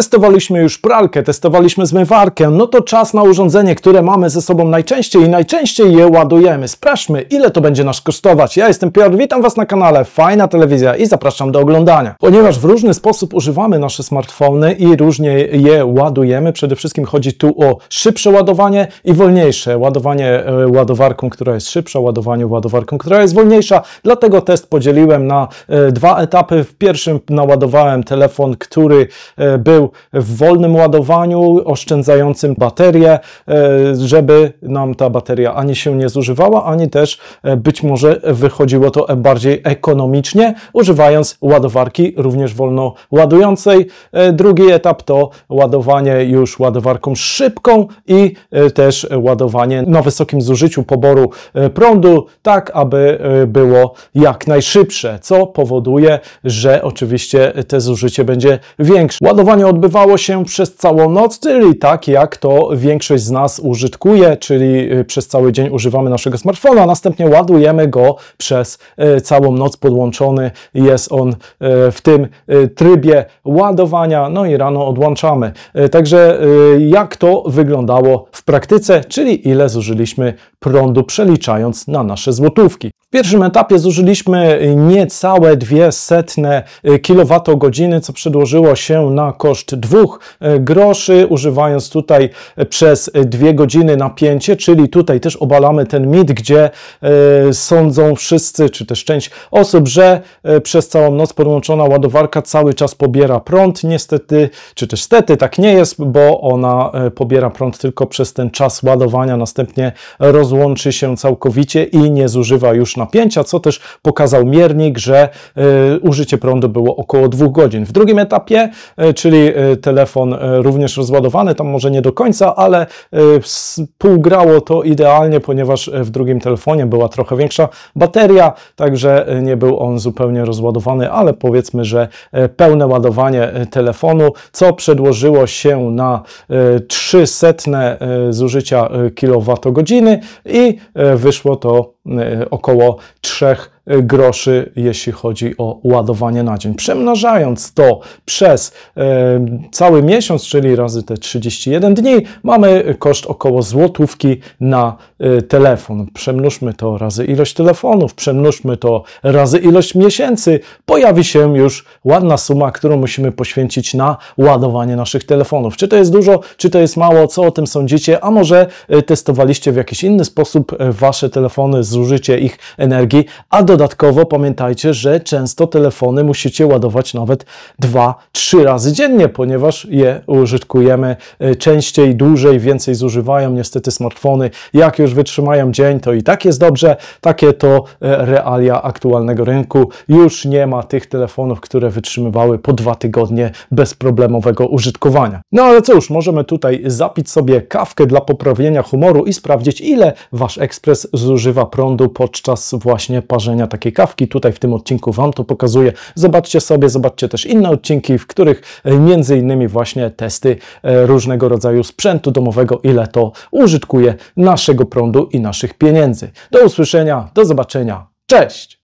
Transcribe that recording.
Testowaliśmy już pralkę, testowaliśmy zmywarkę, no to czas na urządzenie, które mamy ze sobą najczęściej i najczęściej je ładujemy. Sprawdźmy, ile to będzie nas kosztować. Ja jestem Piotr, witam Was na kanale Fajna Telewizja i zapraszam do oglądania. Ponieważ w różny sposób używamy nasze smartfony i różnie je ładujemy, przede wszystkim chodzi tu o szybsze ładowanie i wolniejsze. Ładowanie e, ładowarką, która jest szybsza, ładowanie ładowarką, która jest wolniejsza. Dlatego test podzieliłem na e, dwa etapy. W pierwszym naładowałem telefon, który e, był w wolnym ładowaniu, oszczędzającym baterię, e, żeby nam ta bateria ani się nie zużywała, ani też e, być może wychodziło to bardziej ekonomicznie, używając ładowarki również wolno ładującej. E, drugi etap to ładowanie już ładowarką szybką i też ładowanie na wysokim zużyciu poboru prądu, tak aby było jak najszybsze, co powoduje, że oczywiście te zużycie będzie większe. Ładowanie odbywało się przez całą noc, czyli tak jak to większość z nas użytkuje, czyli y, przez cały dzień używamy naszego smartfona, a następnie ładujemy go przez y, całą noc podłączony. Jest on y, w tym trybie ładowania, no i rano odłączamy. Także jak to wyglądało w praktyce, czyli ile zużyliśmy prądu przeliczając na nasze złotówki. W pierwszym etapie zużyliśmy niecałe 200 y, kWh, co przedłożyło się na koszt 2 y, groszy, używając tutaj y, przez dwie godziny napięcie, czyli tutaj też obalamy ten mit, gdzie sądzą wszyscy, czy też część osób, że przez całą noc podłączona ładowarka cały czas pobiera prąd. Niestety, czy też stety, tak nie jest, bo ona pobiera prąd tylko przez ten czas ładowania, następnie rozłączy się całkowicie i nie zużywa już napięcia, co też pokazał miernik, że y, użycie prądu było około 2 godzin. W drugim etapie, y, czyli y, telefon również rozładowany, tam może nie do końca, ale półgrało to idealnie, ponieważ w drugim telefonie była trochę większa bateria, także nie był on zupełnie rozładowany, ale powiedzmy, że pełne ładowanie telefonu, co przedłożyło się na 300 zużycia kilowatogodziny i wyszło to E, około 3 groszy, jeśli chodzi o ładowanie na dzień. Przemnażając to przez cały miesiąc, czyli razy te 31 dni, mamy koszt około złotówki na e, telefon. Przemnóżmy to razy ilość telefonów, przemnóżmy to razy ilość miesięcy, pojawi się już ładna suma, którą musimy poświęcić na ładowanie naszych telefonów. Czy to jest dużo, czy to jest mało, co o tym sądzicie, a może e, testowaliście w jakiś inny sposób e, wasze telefony, zużycie ich energii, a do Dodatkowo pamiętajcie, że często telefony musicie ładować nawet 2-3 razy dziennie, ponieważ je użytkujemy e, częściej, dłużej, więcej zużywają niestety smartfony. Jak już wytrzymają dzień, to i tak jest dobrze. Takie to e, realia aktualnego rynku. Już nie ma tych telefonów, które wytrzymywały po dwa tygodnie bezproblemowego użytkowania. No ale cóż, możemy tutaj zapić sobie kawkę dla poprawienia humoru i sprawdzić, ile Wasz ekspres zużywa prądu podczas właśnie parzenia takiej kawki. Tutaj w tym odcinku Wam to pokazuję. Zobaczcie sobie, zobaczcie też inne odcinki, w których e, między innymi właśnie testy e, różnego rodzaju sprzętu domowego, ile to użytkuje naszego prądu i naszych pieniędzy. Do usłyszenia, do zobaczenia. Cześć!